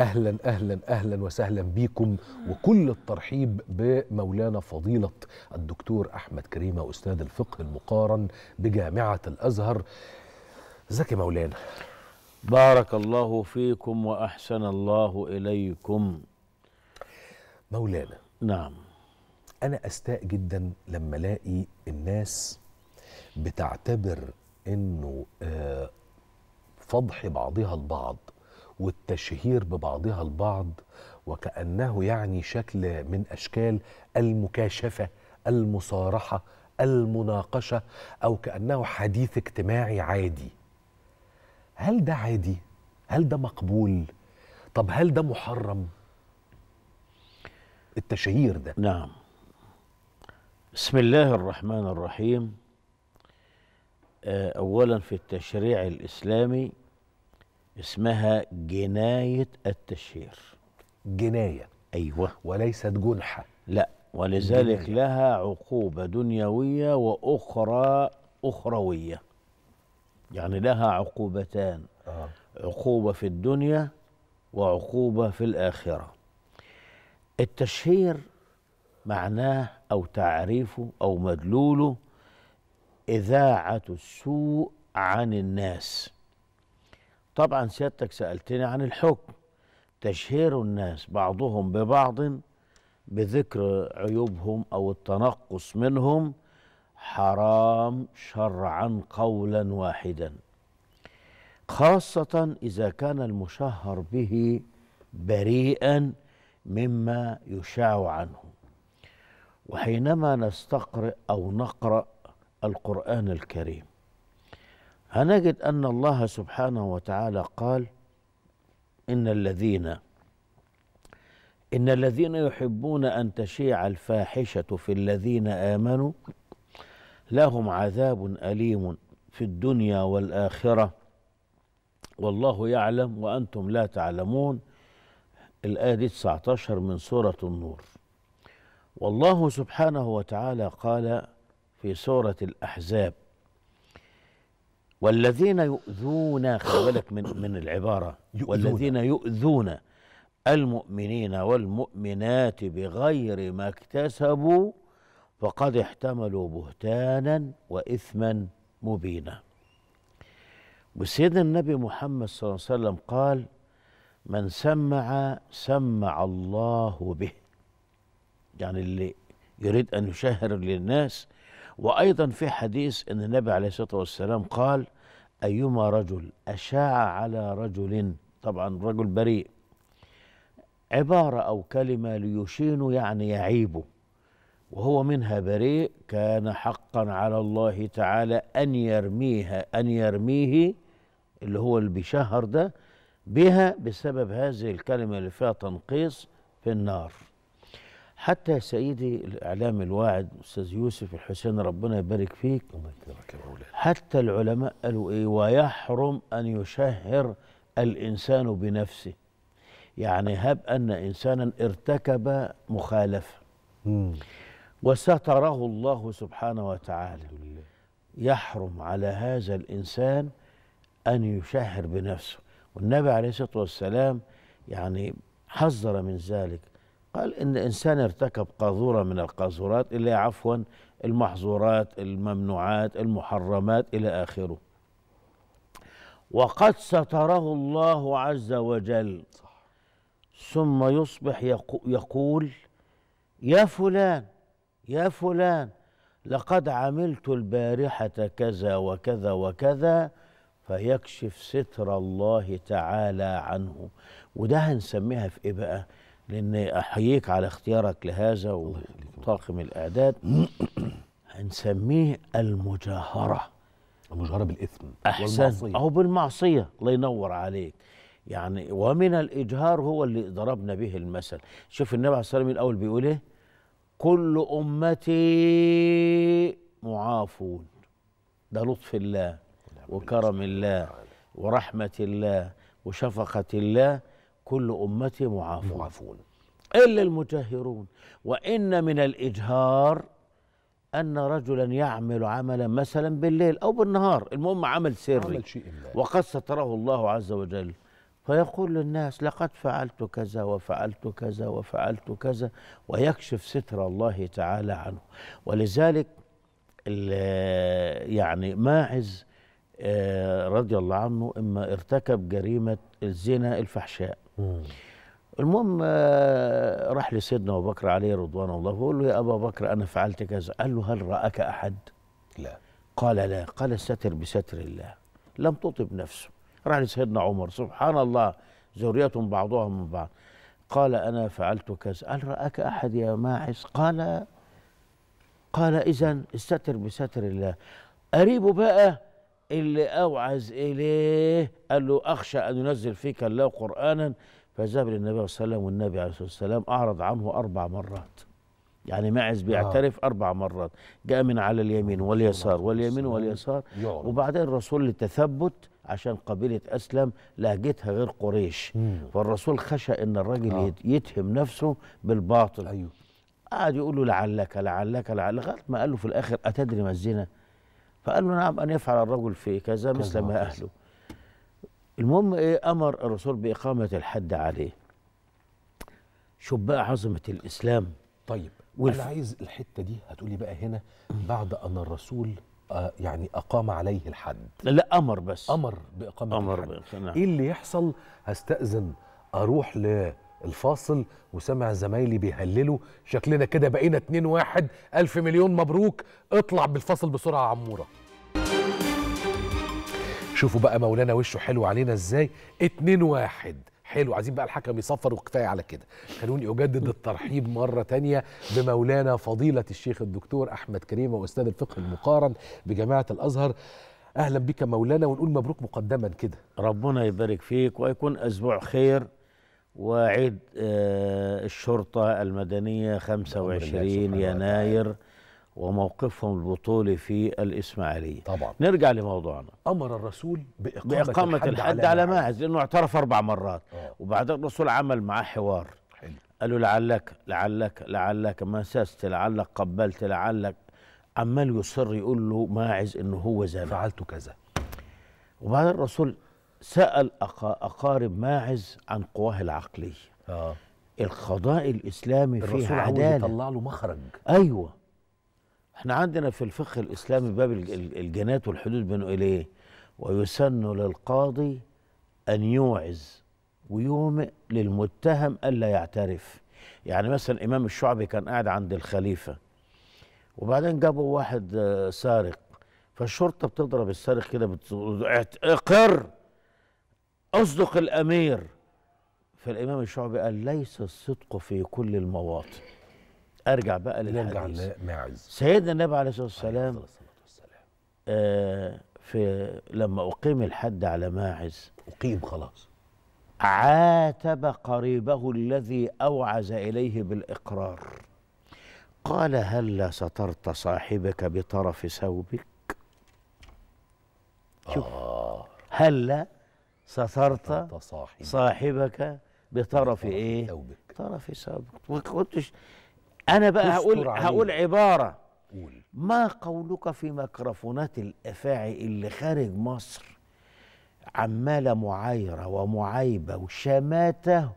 اهلا اهلا اهلا وسهلا بيكم وكل الترحيب بمولانا فضيله الدكتور احمد كريمه استاذ الفقه المقارن بجامعه الازهر ازيك يا مولانا بارك الله فيكم واحسن الله اليكم مولانا نعم انا استاء جدا لما الاقي الناس بتعتبر انه آه، فضح بعضها البعض والتشهير ببعضها البعض وكأنه يعني شكل من أشكال المكاشفة المصارحة المناقشة أو كأنه حديث اجتماعي عادي هل ده عادي؟ هل ده مقبول؟ طب هل ده محرم؟ التشهير ده نعم بسم الله الرحمن الرحيم آه، أولا في التشريع الإسلامي اسمها جناية التشهير جناية أيوة وليست جنحة لا ولذلك جناية. لها عقوبة دنيوية وأخرى أخروية يعني لها عقوبتان آه. عقوبة في الدنيا وعقوبة في الآخرة التشهير معناه أو تعريفه أو مدلوله إذاعة السوء عن الناس طبعا سيادتك سألتني عن الحكم تشهير الناس بعضهم ببعض بذكر عيوبهم أو التنقص منهم حرام شرعا قولا واحدا خاصة إذا كان المشهر به بريئا مما يشاع عنه وحينما نستقرئ أو نقرأ القرآن الكريم هنجد أن الله سبحانه وتعالى قال إن الذين إن الذين يحبون أن تشيع الفاحشة في الذين آمنوا لهم عذاب أليم في الدنيا والآخرة والله يعلم وأنتم لا تعلمون الآية دي 19 من سورة النور والله سبحانه وتعالى قال في سورة الأحزاب والذين يؤذون خلي بالك من من العباره والذين يؤذون المؤمنين والمؤمنات بغير ما اكتسبوا فقد احتملوا بهتانا واثما مبينا وسيدنا النبي محمد صلى الله عليه وسلم قال من سمع سمع الله به يعني اللي يريد ان يشهر للناس وأيضا في حديث أن النبي عليه الصلاة والسلام قال أيما رجل أشاع على رجل طبعا رجل بريء عبارة أو كلمة ليشين يعني يعيبه وهو منها بريء كان حقا على الله تعالى أن يرميها أن يرميه اللي هو اللي بيشهر ده بها بسبب هذه الكلمة اللي فيها تنقيص في النار حتى سيدي الإعلام الواعد أستاذ يوسف الحسين ربنا يبارك فيك حتى العلماء قالوا إيه ويحرم أن يشهر الإنسان بنفسه يعني هب أن إنسانا ارتكب مخالفة وستره الله سبحانه وتعالى يحرم على هذا الإنسان أن يشهر بنفسه والنبي عليه الصلاة والسلام يعني حذر من ذلك قال إن إنسان ارتكب قاذورة من القاذورات هي عفوا المحظورات الممنوعات المحرمات إلى آخره وقد ستره الله عز وجل ثم يصبح يقول يا فلان يا فلان لقد عملت البارحة كذا وكذا وكذا فيكشف ستر الله تعالى عنه وده هنسميها في ايه بقى لأن أحييك على اختيارك لهذا وطاقم الإعداد هنسميه المجاهرة المجاهرة بالإثم أحسن أو بالمعصية الله ينور عليك يعني ومن الإجهار هو اللي ضربنا به المثل شوف النبي عليه الصلاة والسلام الأول بيقول إيه كل أمتي معافون ده لطف الله نعم، وكرم الله ورحمة الله وشفقة الله كل أمتي معافون, معافون نعم. إلا المجاهرون وإن من الإجهار أن رجلا يعمل عملا مثلا بالليل أو بالنهار المهم عمل سري عمل شيء وقد ستره الله عز وجل فيقول للناس لقد فعلت كذا وفعلت كذا وفعلت كذا ويكشف ستر الله تعالى عنه ولذلك يعني ماعز آه، رضي الله عنه إما ارتكب جريمة الزنا الفحشاء المهم آه، راح لسيدنا ابو بكر عليه رضوان الله بيقول له يا ابا بكر انا فعلت كذا قال له هل راك احد لا قال لا قال الستر بستر الله لم تطب نفسه راح لسيدنا عمر سبحان الله ذرية بعضها من بعض قال أنا فعلت كذا هل رآك أحد يا ماعز قال قال إذا استتر بستر الله قريبه بقى اللي أوعز إليه قال له أخشى أن ينزل فيك الله قرآنا فذهب للنبي صلى الله عليه وسلم والنبي عليه الصلاة والسلام أعرض عنه أربع مرات يعني ماعز بيعترف آه. أربع مرات جاء من على اليمين واليسار واليمين واليسار وبعدين الرسول للتثبت عشان قبيلة أسلم لهجتها غير قريش مم. فالرسول خشى أن الراجل آه. يتهم نفسه بالباطل أيوه. قعد يقول له لعلك لعلك لعلك لغايه ما قال له في الاخر اتدري ما الزنا؟ فقال له نعم أن يفعل الرجل في كذا مثل ما أهله المهم إيه أمر الرسول بإقامة الحد عليه شوف بقى عظمة الإسلام طيب والف... أنا عايز الحتة دي هتقولي بقى هنا بعد أن الرسول آه، يعني أقام عليه الحد لا, لا أمر بس أمر بإقامة أمر الحد بس. نعم. إيه اللي يحصل هستأذن أروح ل الفاصل وسمع زمايلي بيهللوا شكلنا كده بقينا 2 واحد ألف مليون مبروك اطلع بالفاصل بسرعة يا عمورة شوفوا بقى مولانا وشه حلو علينا ازاي 2 واحد حلو عايزين بقى الحكم يصفر وكفايه على كده خلوني اجدد الترحيب مره تانية بمولانا فضيله الشيخ الدكتور احمد كريم واستاذ الفقه المقارن بجامعه الازهر اهلا بك مولانا ونقول مبروك مقدما كده ربنا يبارك فيك ويكون اسبوع خير وعيد آه، الشرطة المدنية 25 يناير وموقفهم البطولي في الإسماعيلية طبعا نرجع لموضوعنا أمر الرسول بإقامة, بإقامة الحد, الحد على ماعز لأنه اعترف أربع مرات آه. وبعد وبعدين الرسول عمل معاه حوار حلو. لعلك لعلك لعلك ما مسست لعلك قبلت لعلك عمال يصر يقول له ماعز انه هو زنا فعلت كذا وبعدين الرسول سأل أقارب ماعز عن قواه العقلية آه. القضاء الإسلامي فيه عدالة الرسول يطلع له مخرج أيوة احنا عندنا في الفقه الإسلامي باب الجنات والحدود بينه إليه ويسن للقاضي أن يوعز ويومئ للمتهم ألا يعترف يعني مثلا إمام الشعبي كان قاعد عند الخليفة وبعدين جابوا واحد آه، سارق فالشرطة بتضرب السارق كده بتقول اقر أصدق الأمير فالإمام الشعبي قال ليس الصدق في كل المواطن أرجع بقى للحديث نرجع لماعز سيدنا النبي عليه الصلاة والسلام آه في لما أقيم الحد على ماعز أقيم خلاص عاتب قريبه الذي أوعز إليه بالإقرار قال هلا سترت صاحبك بطرف ثوبك شوف هلا آه. هل سترت صاحب. صاحبك بطرف ايه ثوبك. طرف ثوبك ما كنتش انا بقى هقول عليك. هقول عباره قول. ما قولك في ميكروفونات الافاعي اللي خارج مصر عماله معايره ومعايبه وشماته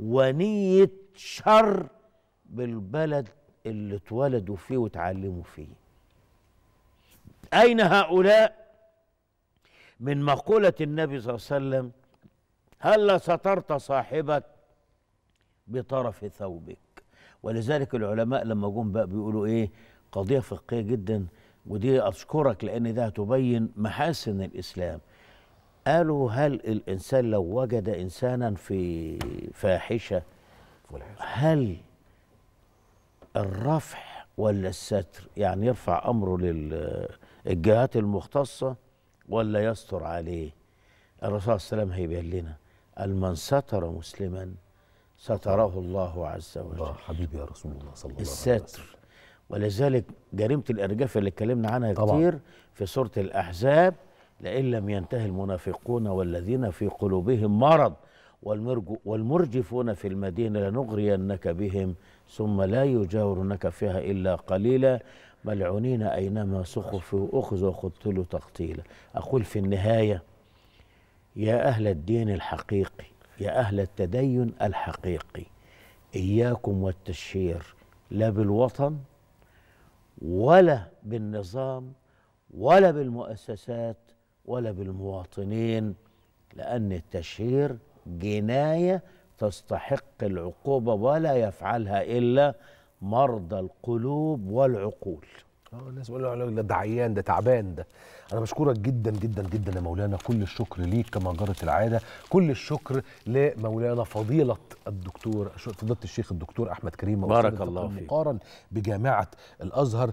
ونيه شر بالبلد اللي اتولدوا فيه واتعلموا فيه اين هؤلاء من مقولة النبي صلى الله عليه وسلم هل سترت صاحبك بطرف ثوبك ولذلك العلماء لما جم بقى بيقولوا ايه قضية فقهية جدا ودي أشكرك لأن ده هتبين محاسن الإسلام قالوا هل الإنسان لو وجد إنسانا في فاحشة هل الرفع ولا الستر يعني يرفع أمره للجهات المختصة ولا يستر عليه الرسول صلى الله عليه وسلم هيبين لنا قال من ستر مسلما ستره الله عز وجل الله حبيبي يا رسول الله صلى الله عليه وسلم الستر ولذلك جريمة الإرجاف اللي اتكلمنا عنها طبعا. كتير في سورة الأحزاب لئن لم ينتهي المنافقون والذين في قلوبهم مرض والمرجفون في المدينة لنغرينك بهم ثم لا يجاورنك فيها إلا قليلا ملعونين أينما سخفوا أخذوا قتلوا تقتيلا أقول في النهاية يا أهل الدين الحقيقي يا أهل التدين الحقيقي إياكم والتشهير لا بالوطن ولا بالنظام ولا بالمؤسسات ولا بالمواطنين لأن التشهير جناية تستحق العقوبة ولا يفعلها إلا مرضى القلوب والعقول اه الناس بيقولوا ده عيان ده تعبان ده انا بشكرك جدا جدا جدا يا مولانا كل الشكر ليك كما جرت العاده كل الشكر لمولانا فضيله الدكتور فضيله الشيخ الدكتور احمد كريم بارك الله فيك مقارن بجامعه الازهر